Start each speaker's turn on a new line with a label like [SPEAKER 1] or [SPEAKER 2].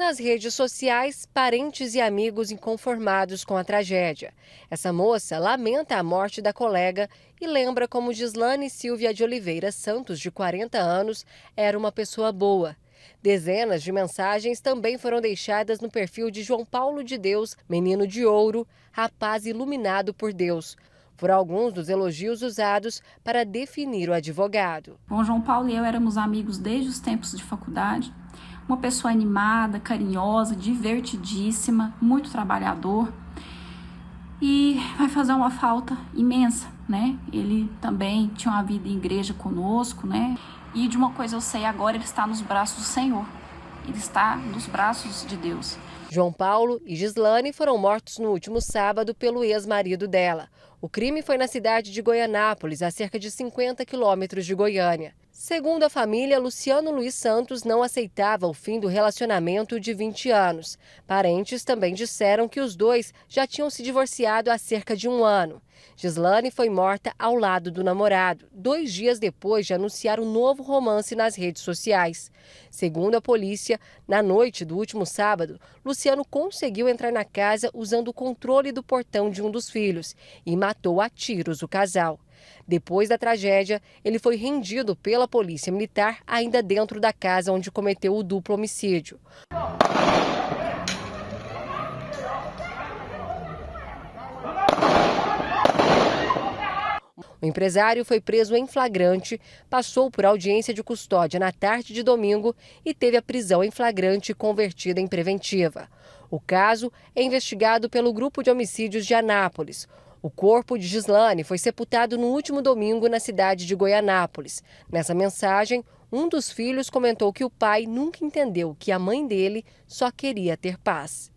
[SPEAKER 1] Nas redes sociais, parentes e amigos inconformados com a tragédia. Essa moça lamenta a morte da colega e lembra como Gislane Silvia de Oliveira Santos, de 40 anos, era uma pessoa boa. Dezenas de mensagens também foram deixadas no perfil de João Paulo de Deus, menino de ouro, rapaz iluminado por Deus. por alguns dos elogios usados para definir o advogado.
[SPEAKER 2] Bom, João Paulo e eu éramos amigos desde os tempos de faculdade uma pessoa animada, carinhosa, divertidíssima, muito trabalhador e vai fazer uma falta imensa, né? Ele também tinha uma vida em igreja conosco, né? E de uma coisa eu sei agora, ele está nos braços do Senhor. Ele está nos braços de Deus.
[SPEAKER 1] João Paulo e Gislane foram mortos no último sábado pelo ex-marido dela. O crime foi na cidade de Goianápolis, a cerca de 50 quilômetros de Goiânia. Segundo a família, Luciano Luiz Santos não aceitava o fim do relacionamento de 20 anos. Parentes também disseram que os dois já tinham se divorciado há cerca de um ano. Gislane foi morta ao lado do namorado, dois dias depois de anunciar um novo romance nas redes sociais. Segundo a polícia, na noite do último sábado, Luciano conseguiu entrar na casa usando o controle do portão de um dos filhos e matou matou a tiros o casal. Depois da tragédia, ele foi rendido pela polícia militar ainda dentro da casa onde cometeu o duplo homicídio. O empresário foi preso em flagrante, passou por audiência de custódia na tarde de domingo e teve a prisão em flagrante convertida em preventiva. O caso é investigado pelo Grupo de Homicídios de Anápolis. O corpo de Gislane foi sepultado no último domingo na cidade de Goianápolis. Nessa mensagem, um dos filhos comentou que o pai nunca entendeu que a mãe dele só queria ter paz.